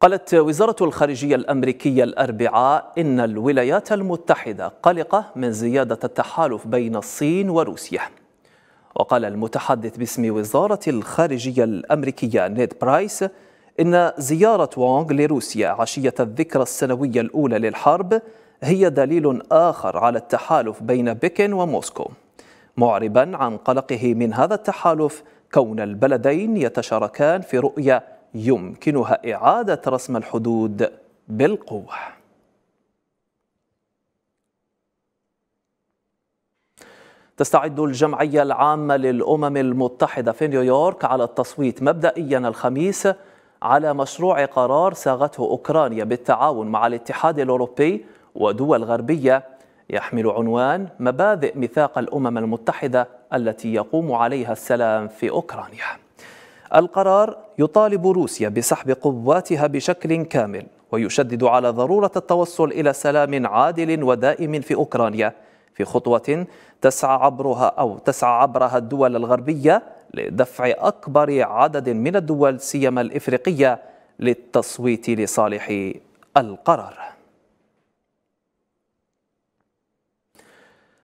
قالت وزارة الخارجية الأمريكية الأربعاء إن الولايات المتحدة قلقة من زيادة التحالف بين الصين وروسيا وقال المتحدث باسم وزارة الخارجية الأمريكية نيد برايس إن زيارة وونغ لروسيا عشية الذكرى السنوية الأولى للحرب هي دليل آخر على التحالف بين بكين وموسكو معربا عن قلقه من هذا التحالف كون البلدين يتشاركان في رؤية يمكنها إعادة رسم الحدود بالقوة تستعد الجمعية العامة للأمم المتحدة في نيويورك على التصويت مبدئيا الخميس على مشروع قرار صاغته أوكرانيا بالتعاون مع الاتحاد الأوروبي ودول غربية يحمل عنوان مبادئ ميثاق الأمم المتحدة التي يقوم عليها السلام في أوكرانيا القرار يطالب روسيا بسحب قواتها بشكل كامل ويشدد على ضرورة التوصل إلى سلام عادل ودائم في أوكرانيا في خطوة تسعى عبرها أو تسعى عبرها الدول الغربية لدفع أكبر عدد من الدول سيما الإفريقية للتصويت لصالح القرار